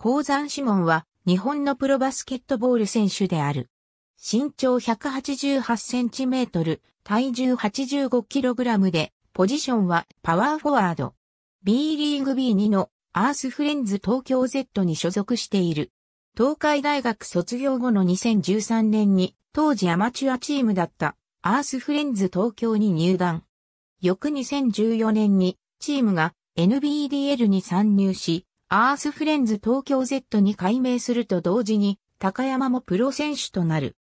鉱山志門は日本のプロバスケットボール選手である。身長188センチメートル、体重85キログラムで、ポジションはパワーフォワード。B リーグ B2 のアースフレンズ東京 Z に所属している。東海大学卒業後の2013年に当時アマチュアチームだったアースフレンズ東京に入団。翌2014年にチームが NBDL に参入し、アースフレンズ東京 Z に改名すると同時に、高山もプロ選手となる。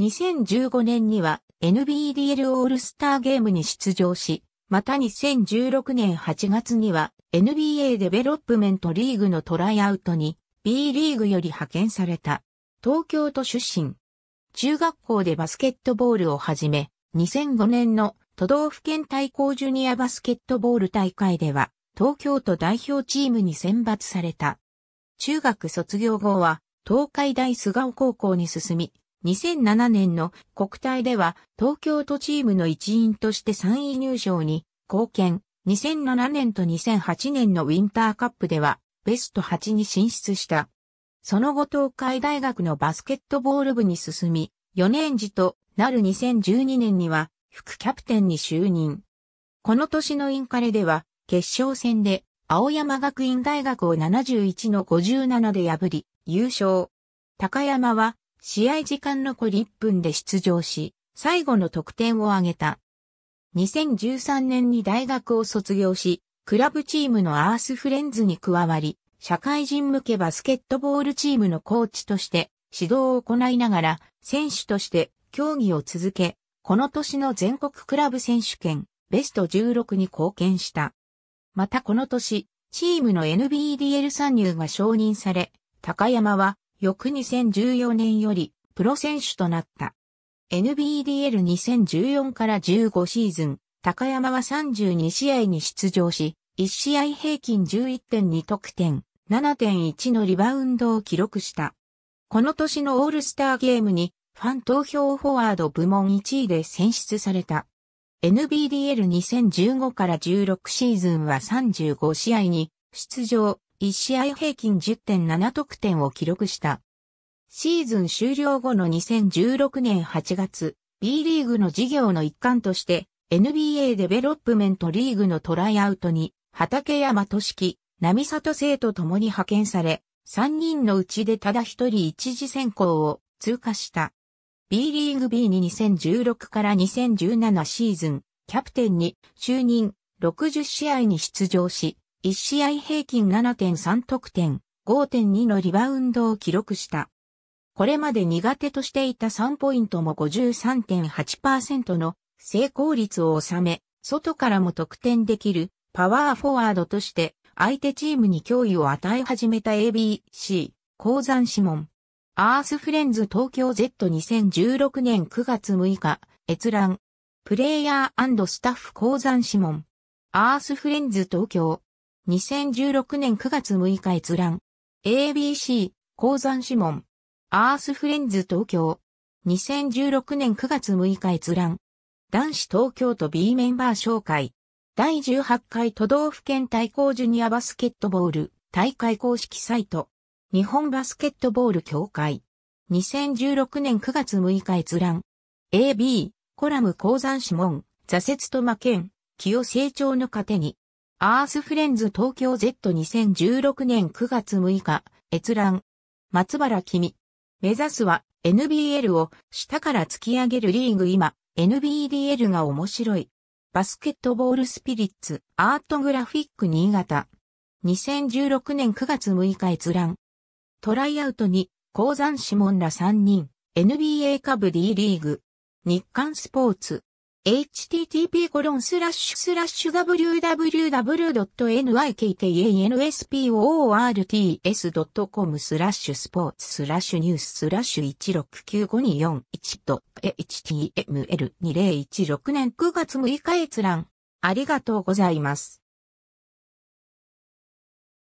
2015年には NBDL オールスターゲームに出場し、また2016年8月には NBA デベロップメントリーグのトライアウトに B リーグより派遣された。東京都出身。中学校でバスケットボールを始め、2005年の都道府県対抗ジュニアバスケットボール大会では東京都代表チームに選抜された。中学卒業後は東海大菅生高校に進み、2007年の国体では東京都チームの一員として3位入賞に貢献、2007年と2008年のウィンターカップではベスト8に進出した。その後東海大学のバスケットボール部に進み、4年時となる2012年には副キャプテンに就任。この年のインカレでは決勝戦で青山学院大学を71の57で破り、優勝。高山は試合時間残り1分で出場し、最後の得点を挙げた。2013年に大学を卒業し、クラブチームのアースフレンズに加わり、社会人向けバスケットボールチームのコーチとして指導を行いながら、選手として競技を続け、この年の全国クラブ選手権ベスト16に貢献した。またこの年、チームの NBDL 参入が承認され、高山は翌2014年よりプロ選手となった。NBDL2014 から15シーズン、高山は32試合に出場し、1試合平均11.2得点、7.1のリバウンドを記録した。この年のオールスターゲームに、ファン投票フォワード部門1位で選出された。NBDL2015 から16シーズンは35試合に出場、1試合平均10.7得点を記録した。シーズン終了後の2016年8月、B リーグの事業の一環として、NBA デベロップメントリーグのトライアウトに、畠山俊樹、並里生と共に派遣され、3人のうちでただ一人一時選考を通過した。B リーグ B に2016から2017シーズン、キャプテンに就任60試合に出場し、1試合平均7.3得点、5.2のリバウンドを記録した。これまで苦手としていた3ポイントも53.8%の成功率を収め、外からも得点できるパワーフォワードとして相手チームに脅威を与え始めた ABC、鉱山指紋。アースフレンズ東京 Z2016 年9月6日、閲覧。プレイヤースタッフ鉱山指紋。アースフレンズ東京。2016年9月6日閲覧。ABC、鉱山指紋。アースフレンズ東京。2016年9月6日閲覧。男子東京都 B メンバー紹介。第18回都道府県対抗ジュニアバスケットボール大会公式サイト。日本バスケットボール協会。2016年9月6日閲覧。AB、コラム鉱山指紋、挫折と負けん、を成長の糧に。アースフレンズ東京 Z2016 年9月6日、閲覧。松原君。目指すは NBL を下から突き上げるリーグ今、NBDL が面白い。バスケットボールスピリッツ、アートグラフィック新潟。2016年9月6日閲覧。トライアウトに、鉱山指紋ら3人、NBA 株 D リーグ、日刊スポーツ、http コロンスラッシュスラッシュ www.nikkanspoorts.com スラッシュスポーツスラッシュニューススラッシュ 1695241.html2016 年9月6日閲覧。ありがとうございます。